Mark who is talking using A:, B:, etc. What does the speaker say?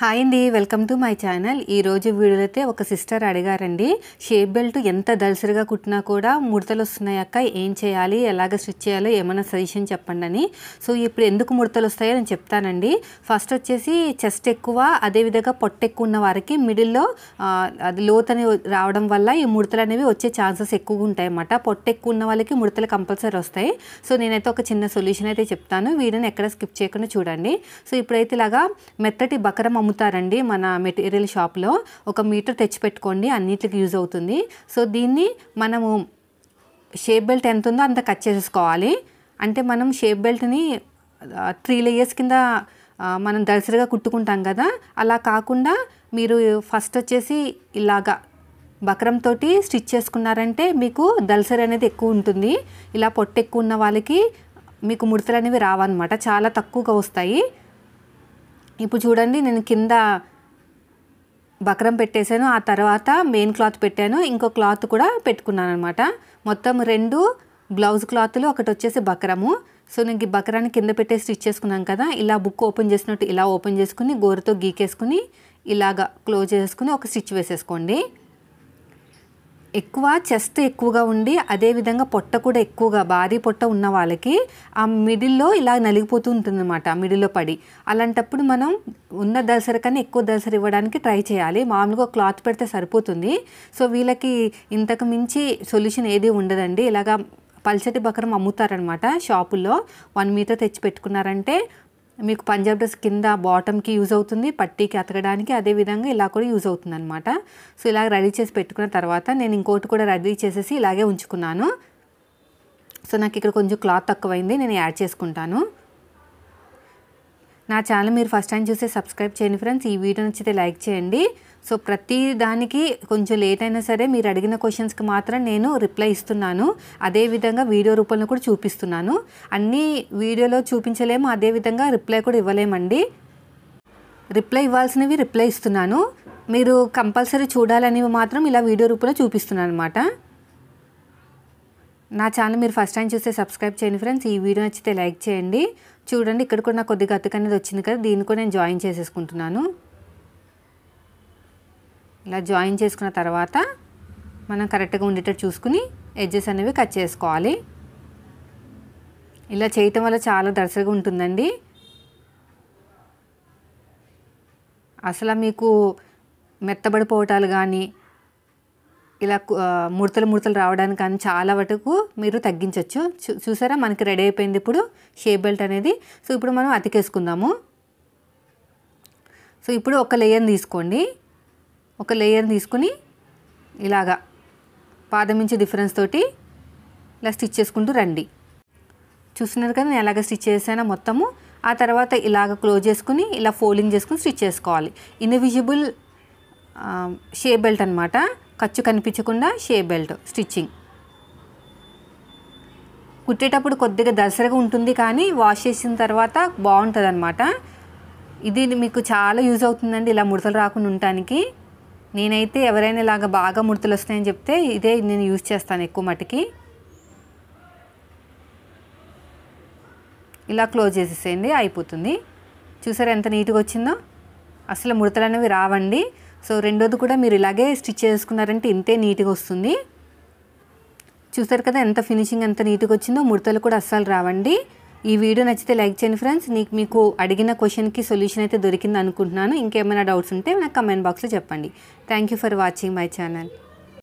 A: hi అండి welcome to my channel ఈరోజు వీడియోలో అయితే ఒక సిస్టర్ అడిగారండి షేప్ బెల్ట్ ఎంత దలసరిగా కుట్టినా కూడా ముడతలు వస్తున్నాయి అక్క ఏం చేయాలి ఎలాగ స్టిచ్ చేయాలో ఏమైనా సజెషన్ చెప్పండి అని సో ఇప్పుడు ఎందుకు ముడతలు వస్తాయో నేను చెప్తానండి ఫస్ట్ వచ్చేసి చెస్ట్ ఎక్కువ అదేవిధంగా పొట్ట ఎక్కువ ఉన్న వారికి మిడిల్లో అది లోతని రావడం వల్ల ఈ ముడతలు అనేవి వచ్చే ఛాన్సెస్ ఎక్కువగా ఉంటాయి అన్నమాట పొట్ట ఎక్కువ ఉన్న వాళ్ళకి ముడతలు కంపల్సరీ వస్తాయి సో నేనైతే ఒక చిన్న సొల్యూషన్ అయితే చెప్తాను వీడియోని ఎక్కడ స్కిప్ చేయకుండా చూడండి సో ఇప్పుడైతే ఇలాగా మెత్తటి బకరం అమ్ముతారండి మన మెటీరియల్ షాప్లో ఒక మీటర్ తెచ్చిపెట్టుకోండి అన్నిటికి యూజ్ అవుతుంది సో దీన్ని మనము షేప్ బెల్ట్ ఎంత ఉందో అంత కట్ చేసుకోవాలి అంటే మనం షేప్ బెల్ట్ని త్రీ లేయర్స్ కింద మనం దరిసరిగా కుట్టుకుంటాం కదా అలా కాకుండా మీరు ఫస్ట్ వచ్చేసి ఇలాగా బక్రం తోటి స్టిచ్ చేసుకున్నారంటే మీకు దలసరి అనేది ఎక్కువ ఉంటుంది ఇలా పొట్టెక్కువ ఉన్న వాళ్ళకి మీకు ముడతలు అనేవి రావన్నమాట చాలా తక్కువగా వస్తాయి ఇప్పుడు చూడండి నేను కింద బక్రం పెట్టేశాను ఆ తర్వాత మెయిన్ క్లాత్ పెట్టాను ఇంకో క్లాత్ కూడా పెట్టుకున్నాను అనమాట మొత్తం రెండు బ్లౌజ్ క్లాత్లు ఒకటి వచ్చేసి బక్రము సో నేను ఈ బక్రాన్ని కింద పెట్టే స్టిచ్ చేసుకున్నాను కదా ఇలా బుక్ ఓపెన్ చేసినట్టు ఇలా ఓపెన్ చేసుకుని గోరుతో గీకేసుకుని ఇలాగా క్లోజ్ చేసుకుని ఒక స్టిచ్ వేసేసుకోండి ఎక్కువ చెస్ట్ ఎక్కువగా ఉండి అదేవిధంగా పొట్ట కూడా ఎక్కువగా భారీ పొట్ట ఉన్న వాళ్ళకి ఆ మిడిల్లో ఇలా నలిగిపోతూ ఉంటుంది అనమాట మిడిల్లో పడి అలాంటప్పుడు మనం ఉన్న దసరా కన్నా ఎక్కువ దసరా ఇవ్వడానికి ట్రై చేయాలి మామూలుగా క్లాత్ పెడితే సరిపోతుంది సో వీళ్ళకి ఇంతకు మించి సొల్యూషన్ ఏది ఉండదండి ఇలాగా పల్చటి బకరం అమ్ముతారనమాట షాపుల్లో వన్ మీటర్ తెచ్చి పెట్టుకున్నారంటే మీకు పంజాబ్ డ్రెస్ కింద బాటమ్కి యూజ్ అవుతుంది పట్టీకి అతకడానికి అదేవిధంగా ఇలా కూడా యూజ్ అవుతుంది అనమాట సో ఇలాగ రెడీ చేసి పెట్టుకున్న తర్వాత నేను ఇంకోటి కూడా రెడీ చేసేసి ఇలాగే ఉంచుకున్నాను సో నాకు ఇక్కడ కొంచెం క్లాత్ తక్కువైంది నేను యాడ్ చేసుకుంటాను నా ఛానల్ మీరు ఫస్ట్ టైం చూస్తే సబ్స్క్రైబ్ చేయండి ఫ్రెండ్స్ ఈ వీడియో నచ్చితే లైక్ చేయండి సో ప్రతి దానికి కొంచెం లేట్ అయినా సరే మీరు అడిగిన క్వశ్చన్స్కి మాత్రం నేను రిప్లై ఇస్తున్నాను అదేవిధంగా వీడియో రూపంలో కూడా చూపిస్తున్నాను అన్నీ వీడియోలో చూపించలేము అదేవిధంగా రిప్లై కూడా ఇవ్వలేమండి రిప్లై ఇవ్వాల్సినవి రిప్లై ఇస్తున్నాను మీరు కంపల్సరీ చూడాలనేవి మాత్రం ఇలా వీడియో రూపంలో చూపిస్తున్నాను అనమాట నా ఛానల్ మీరు ఫస్ట్ టైం చూస్తే సబ్స్క్రైబ్ చేయండి ఫ్రెండ్స్ ఈ వీడియో నచ్చితే లైక్ చేయండి చూడండి ఇక్కడ కూడా నాకు కొద్దిగా అతుకు అనేది వచ్చింది కదా దీన్ని కూడా నేను జాయిన్ చేసేసుకుంటున్నాను ఇలా జాయిన్ చేసుకున్న తర్వాత మనం కరెక్ట్గా ఉండేటట్టు చూసుకుని ఎడ్జెస్ అనేవి కట్ చేసుకోవాలి ఇలా చేయటం వల్ల చాలా దర్శగా ఉంటుందండి అసలు మీకు మెత్తబడిపోవటాలు కానీ ఇలా ముడతలు ముడతలు రావడానికి కానీ చాలా వరకు మీరు తగ్గించవచ్చు చూసారా మనకి రెడీ అయిపోయింది ఇప్పుడు షేప్ బెల్ట్ అనేది సో ఇప్పుడు మనం అతికేసుకుందాము సో ఇప్పుడు ఒక లేయర్ని తీసుకోండి ఒక లేయర్ని తీసుకుని ఇలాగా పాదం నుంచి డిఫరెన్స్ తోటి ఇలా స్టిచ్ చేసుకుంటూ రండి చూస్తున్నారు కదా నేను ఎలాగ స్టిచ్ చేసానో మొత్తము ఆ తర్వాత ఇలాగ క్లోజ్ చేసుకుని ఇలా ఫోల్డింగ్ చేసుకుని స్టిచ్ చేసుకోవాలి ఇన్విజిబుల్ షేప్ బెల్ట్ అనమాట ఖర్చు కనిపించకుండా షే బెల్ట్ స్టిచ్చింగ్ కుట్టేటప్పుడు కొద్దిగా దసరగా ఉంటుంది కానీ వాష్ చేసిన తర్వాత బాగుంటుంది అనమాట ఇది మీకు చాలా యూజ్ అవుతుందండి ఇలా ముడతలు రాకుండా ఉండటానికి నేనైతే ఎవరైనా ఇలాగ బాగా ముడతలు వస్తాయని చెప్తే ఇదే నేను యూజ్ చేస్తాను ఎక్కువ మటుకి ఇలా క్లోజ్ చేసేసేయండి అయిపోతుంది చూసారు ఎంత నీట్గా వచ్చిందో అసలు ముడతలు అనేవి రావండి సో రెండోది కూడా మీరు ఇలాగే స్టిచ్ చేసుకున్నారంటే ఇంతే నీట్గా వస్తుంది చూసారు కదా ఎంత ఫినిషింగ్ ఎంత నీట్గా వచ్చిందో ముడతలు కూడా అస్సలు రావండి ఈ వీడియో నచ్చితే లైక్ చేయండి ఫ్రెండ్స్ నీకు మీకు అడిగిన క్వశ్చన్కి సొల్యూషన్ అయితే దొరికింది అనుకుంటున్నాను ఇంకేమైనా డౌట్స్ ఉంటే నాకు కమెంట్ బాక్స్లో చెప్పండి thank you for watching my channel